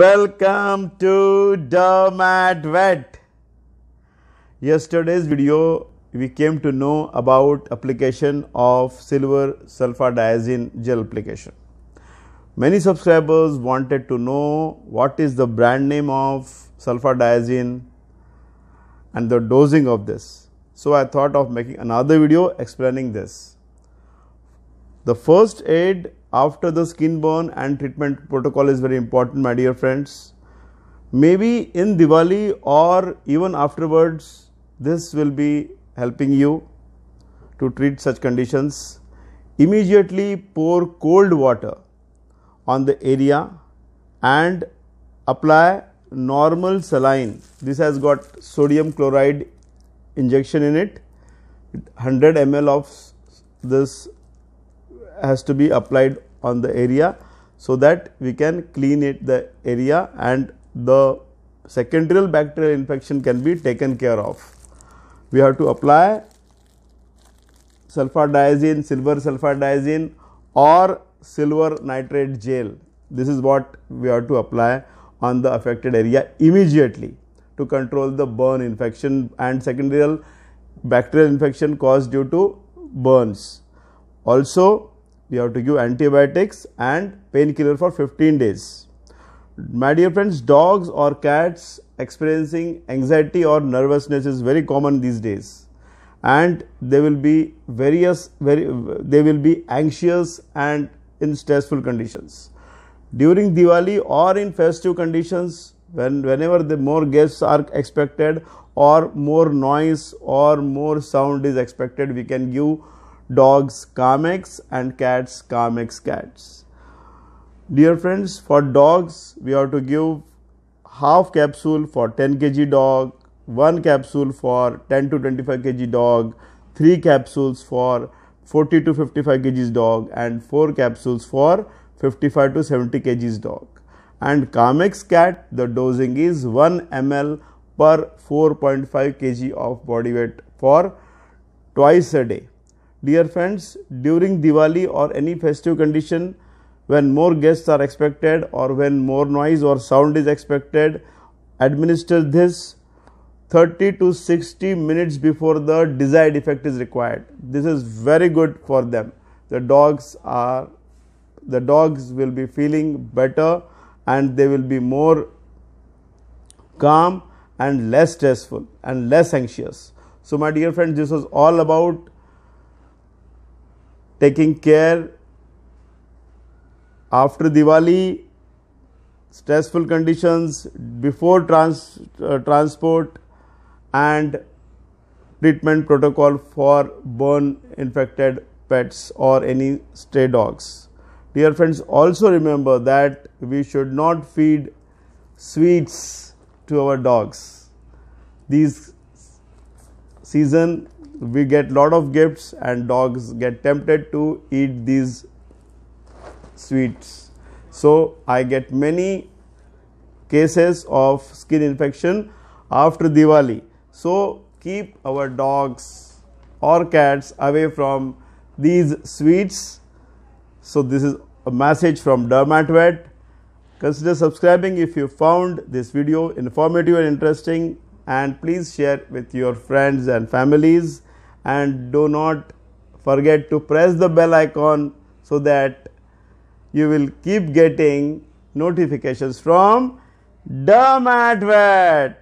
Welcome to Dermat Vet. Yesterday's video we came to know about application of silver sulfadiazine gel application. Many subscribers wanted to know what is the brand name of sulfadiazine and the dosing of this. So I thought of making another video explaining this. The first aid after the skin burn and treatment protocol is very important my dear friends. Maybe in Diwali or even afterwards this will be helping you to treat such conditions. Immediately pour cold water on the area and apply normal saline. This has got sodium chloride injection in it 100 ml of this has to be applied on the area so that we can clean it the area and the secondary bacterial infection can be taken care of. We have to apply sulfadiazine, silver sulfadiazine or silver nitrate gel. This is what we have to apply on the affected area immediately to control the burn infection and secondary bacterial infection caused due to burns. Also, we have to give antibiotics and painkiller for 15 days. My dear friends, dogs or cats experiencing anxiety or nervousness is very common these days and they will be various very they will be anxious and in stressful conditions during diwali or in festive conditions when whenever the more guests are expected or more noise or more sound is expected we can give dogs Carmex and cats Carmex cats. Dear friends, for dogs we have to give half capsule for 10 kg dog, 1 capsule for 10 to 25 kg dog, 3 capsules for 40 to 55 kg dog and 4 capsules for 55 to 70 kg dog. And Carmex cat the dosing is 1 ml per 4.5 kg of body weight for twice a day. Dear friends, during Diwali or any festive condition, when more guests are expected or when more noise or sound is expected, administer this 30 to 60 minutes before the desired effect is required. This is very good for them. The dogs are the dogs will be feeling better and they will be more calm and less stressful and less anxious. So, my dear friends, this was all about taking care after Diwali, stressful conditions before trans, uh, transport and treatment protocol for burn infected pets or any stray dogs. Dear friends, also remember that we should not feed sweets to our dogs. These season we get lot of gifts and dogs get tempted to eat these sweets. So, I get many cases of skin infection after Diwali. So, keep our dogs or cats away from these sweets. So, this is a message from Dermatvet. Consider subscribing if you found this video informative and interesting and please share with your friends and families and do not forget to press the bell icon so that you will keep getting notifications from the Dermatvet.